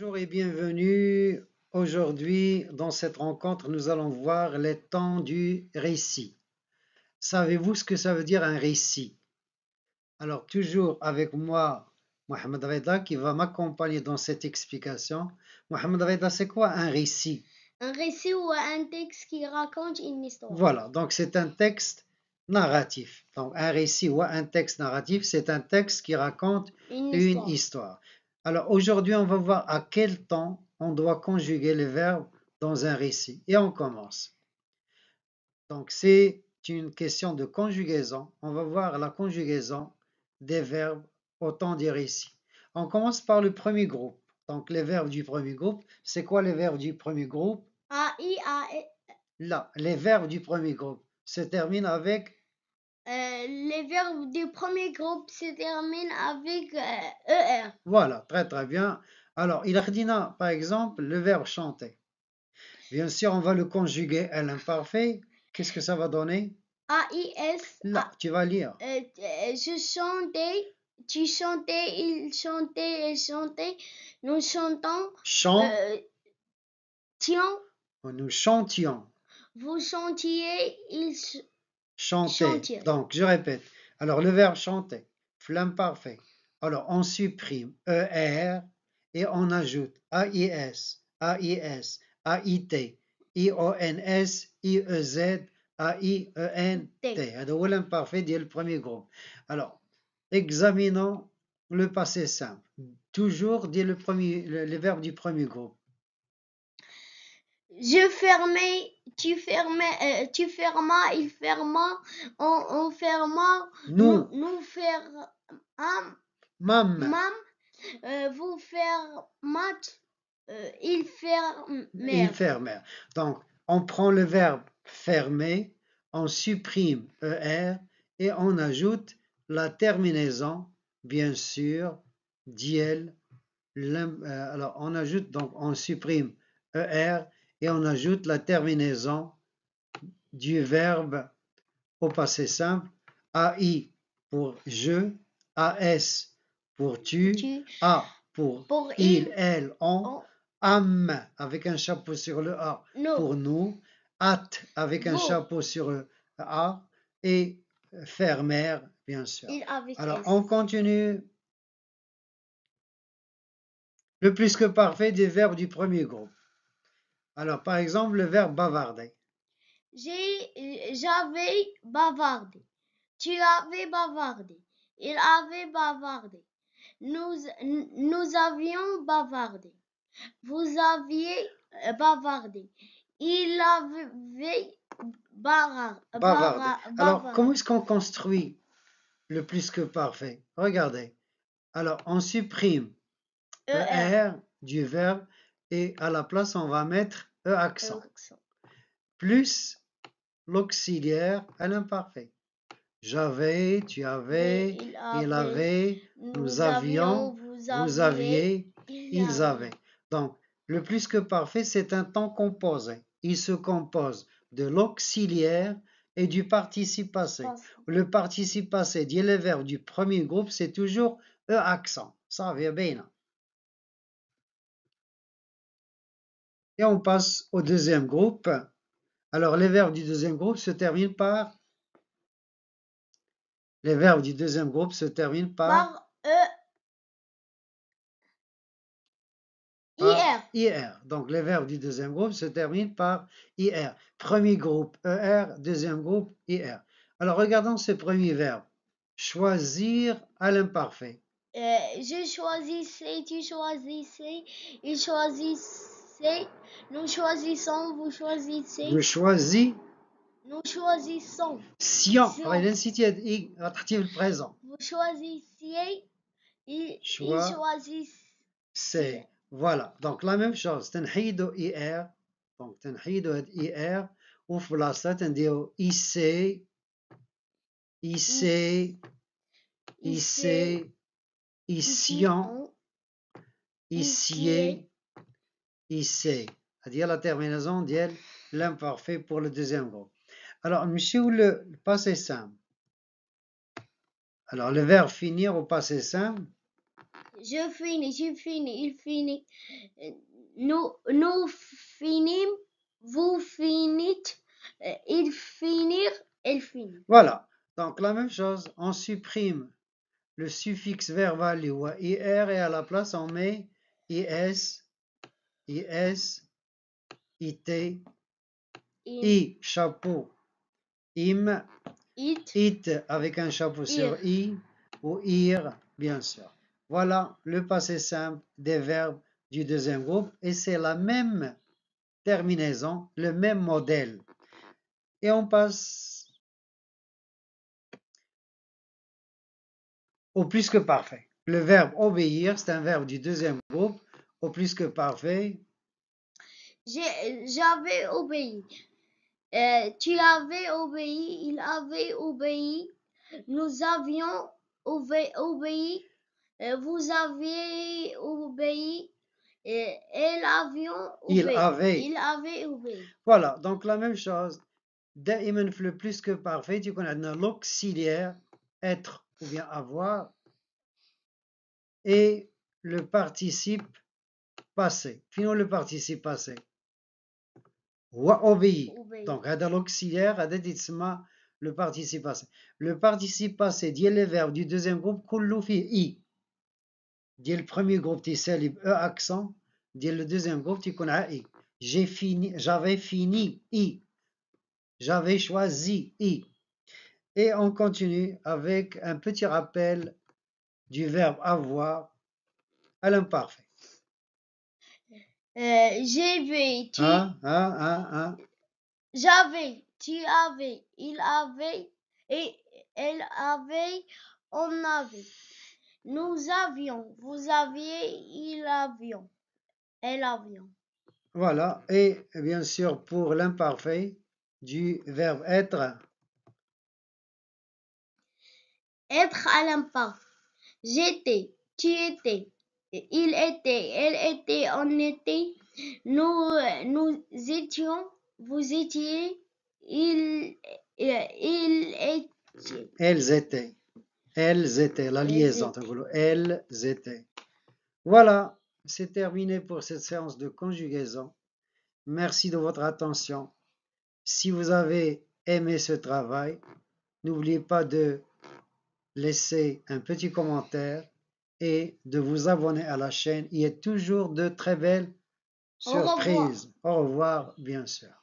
Bonjour et bienvenue. Aujourd'hui, dans cette rencontre, nous allons voir les temps du récit. Savez-vous ce que ça veut dire un récit Alors, toujours avec moi, Mohamed Reda, qui va m'accompagner dans cette explication. Mohamed Reda, c'est quoi un récit Un récit ou un texte qui raconte une histoire. Voilà, donc c'est un texte narratif. Donc, un récit ou un texte narratif, c'est un texte qui raconte une histoire. Une histoire. Alors aujourd'hui, on va voir à quel temps on doit conjuguer les verbes dans un récit. Et on commence. Donc c'est une question de conjugaison. On va voir la conjugaison des verbes au temps du récit. On commence par le premier groupe. Donc les verbes du premier groupe, c'est quoi les verbes du premier groupe A, I, A, E. Là, les verbes du premier groupe se terminent avec euh, les verbes du premier groupe se terminent avec ER. Voilà, très très bien. Alors, il dit, par exemple, le verbe chanter. Bien sûr, on va le conjuguer à l'imparfait. Qu'est-ce que ça va donner a i Non, tu vas lire. Euh, je chantais, tu chantais, il chantait, et chantait. Nous chantons. Chant. Nous chantions. Vous chantiez, il chantait chanter. Donc, je répète. Alors, le verbe chanter, flamme parfait. Alors, on supprime ER et on ajoute AIS, AIS, AIT, IONS, IEZ, AIENT. i e n t l'imparfait dit le premier groupe. Alors, examinons le passé simple. Toujours dit le, premier, le verbe du premier groupe. Je fermais tu fermais, euh, tu il ferma, on, on nous, nous fermâmes, mam, mam euh, vous fermâtes, euh, il ferme Donc, on prend le verbe fermer, on supprime er et on ajoute la terminaison, bien sûr, diel. Alors, on ajoute, donc, on supprime er et on ajoute la terminaison du verbe au passé simple, AI pour je, AS pour tu, A pour, il, elle, on, AM avec un chapeau sur le A pour nous, AT avec un chapeau sur le A et fermer bien sûr. Alors, on continue. Le plus que parfait des verbes du premier groupe. Alors, par exemple, le verbe bavarder. Euh, j'avais bavardé. Tu avais bavardé. Il avait bavardé. Nous, nous avions bavardé. Vous aviez euh, bavardé. Il avait bavardé. Alors, comment est-ce qu'on construit le plus que parfait Regardez. Alors, on supprime e R du verbe et à la place, on va mettre E e accent, plus l'auxiliaire à l'imparfait. J'avais, tu avais, il, avait, nous, avions, vous, aviez, ils avaient. Donc, le plus que parfait, c'est un temps composé. Il se compose de l'auxiliaire et du participe passé. Le participe passé, dit les verbes du premier groupe, c'est toujours E accent. Ça vient bien. Hein. Et on passe au deuxième groupe. Alors les verbes du deuxième groupe se terminent par les verbes du deuxième groupe se terminent par, par, e. IR. Donc les verbes du deuxième groupe se terminent par IR. Premier groupe ER, deuxième groupe IR. Alors regardons ces premiers verbes. Choisir à l'imparfait. Euh, je choisissais, tu choisissais, il choisissait nous choisissons, vous choisissez. Vous choisissez. Nous choisissons. Sion. présent. Vous choisissez. C'est. Voilà. Donc la même chose. Tenhido IR. Donc tenhido IR. Ou dis « ici ». tendio IC. IC. IC. Ici. Ici. IC, c'est-à-dire la terminaison d'IEL, l'imparfait pour le deuxième groupe. Alors, monsieur, le, passé simple. Alors, le verbe finir au passé simple. Je finis, je finis, il finit. Nous, nous finîmes, vous finîtes, euh, il finit, elle finit. Voilà. Donc, la même chose, on supprime le suffixe verbal ou IR et à la place, on met IS is, it, i, chapeau, im, it. it avec un chapeau sur i, ou ir, bien sûr. Voilà le passé simple des verbes du deuxième groupe et c'est la même terminaison, le même modèle. Et on passe au plus que parfait. Le verbe obéir, c'est un verbe du deuxième groupe au plus que parfait. J'avais obéi. Euh, tu avais obéi, il avait obéi. Nous avions obéi. Euh, vous aviez obéi. Et, euh, elle l'avion Il avait. Il avait obéi. Voilà, donc la même chose. Da'imen le plus que parfait, tu connais l'auxiliaire, être ou bien avoir, et le participe passé. Finons le participe passé. Ou obéir. Donc, à l'auxiliaire, à le participe passé. Le participe passé, dit les verbe du deuxième groupe, kullufi i. Dit le premier groupe, dit e accent. Dit le deuxième groupe, dit qu'on i. J'ai fini, j'avais fini i. J'avais choisi i. Et on continue avec un petit rappel du verbe avoir à l'imparfait. Euh, j'avais, tu, hein, hein, hein, j'avais, tu avais, il avait, et elle avait, on avait. Nous avions, vous aviez, il avions, elle avions. Voilà, et bien sûr pour l'imparfait du verbe être. Être à l'imparfait. J'étais, tu étais, il était, elle était, on était, nous, nous étions, vous étiez, il, il Elles étaient. Elles étaient, la liaison. Elles étaient. Voilà, c'est terminé pour cette séance de conjugaison. Merci de votre attention. Si vous avez aimé ce travail, n'oubliez pas de laisser un petit commentaire et de vous abonner à la chaîne. Il y a toujours de très belles surprises. Au revoir, Au revoir bien sûr.